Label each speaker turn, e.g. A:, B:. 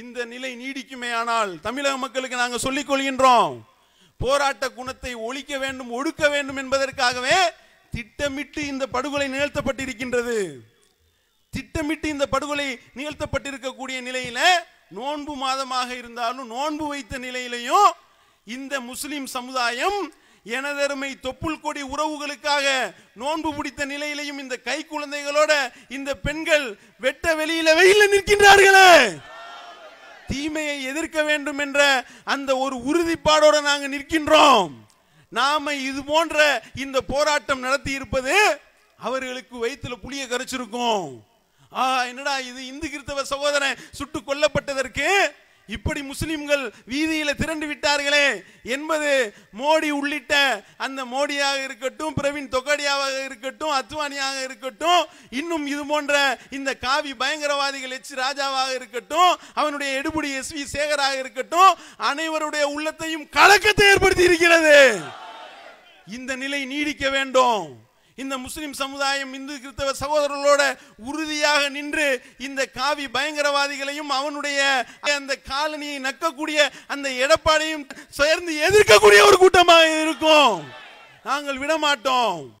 A: இந்த நிலை நீடிக்குமே ஆனால் தமிழக மக்களுக்கு நாங்கள் சொல்லிக் கொள்கின்றோம் போராட்ட குணத்தை ஒழிக்க வேண்டும் ஒடுக்க வேண்டும் என்பதற்காகவே திட்டமிட்டு இந்த படுகொலை நிகழ்த்தப்பட்டிருக்கின்றது திட்டமிட்டு இந்த படுகொலை நிகழ்த்தப்பட்டிருக்கக்கூடிய நிலையில நோன்பு மாதமாக இருந்தாலும் நோன்பு வைத்த நிலையிலையும் இந்த முஸ்லிம் சமுதாயம் எனதருமை தொப்புள் கொடி உறவுகளுக்காக நோன்பு பிடித்த நிலையிலையும் இந்த கை குழந்தைகளோட இந்த பெண்கள் வெட்ட வெளியில வெயில நிற்கின்றார்களே தீமையை எதிர்க்க வேண்டும் என்ற அந்த ஒரு உறுதிப்பாடோடு நாங்கள் நிற்கின்றோம் நாம இது போன்ற இந்த போராட்டம் நடத்தி இருப்பது அவர்களுக்கு வயிற்றுல புளிய கரைச்சிருக்கும் என்னடா இது இந்து கிறிஸ்தவ சகோதரன் சுட்டு கொல்லப்பட்டதற்கு இப்படி முஸ்லிம்கள் வீதியில திரண்டு விட்டார்களே என்பது மோடி உள்ளிட்ட அந்த மோடியாக இருக்கட்டும் பிரவீன் தொக்கடியாவாக இருக்கட்டும் அத்வானியாக இருக்கட்டும் இன்னும் இது போன்ற இந்த காவி பயங்கரவாதிகள் எச் ராஜாவாக இருக்கட்டும் அவனுடைய எடுபடி எஸ் வி சேகராக இருக்கட்டும் அனைவருடைய உள்ளத்தையும் கலக்கத்தை ஏற்படுத்தி இருக்கிறது இந்த நிலை நீடிக்க வேண்டும் இந்த முஸ்லிம் சமுதாயம் இந்து கிறிஸ்தவ சகோதரர்களோட உறுதியாக நின்று இந்த காவி பயங்கரவாதிகளையும் அவனுடைய அந்த காலனியை நக்கக்கூடிய அந்த எடப்பாடியும் சேர்ந்து எதிர்க்கக்கூடிய ஒரு கூட்டமாக இருக்கும் நாங்கள் விடமாட்டோம்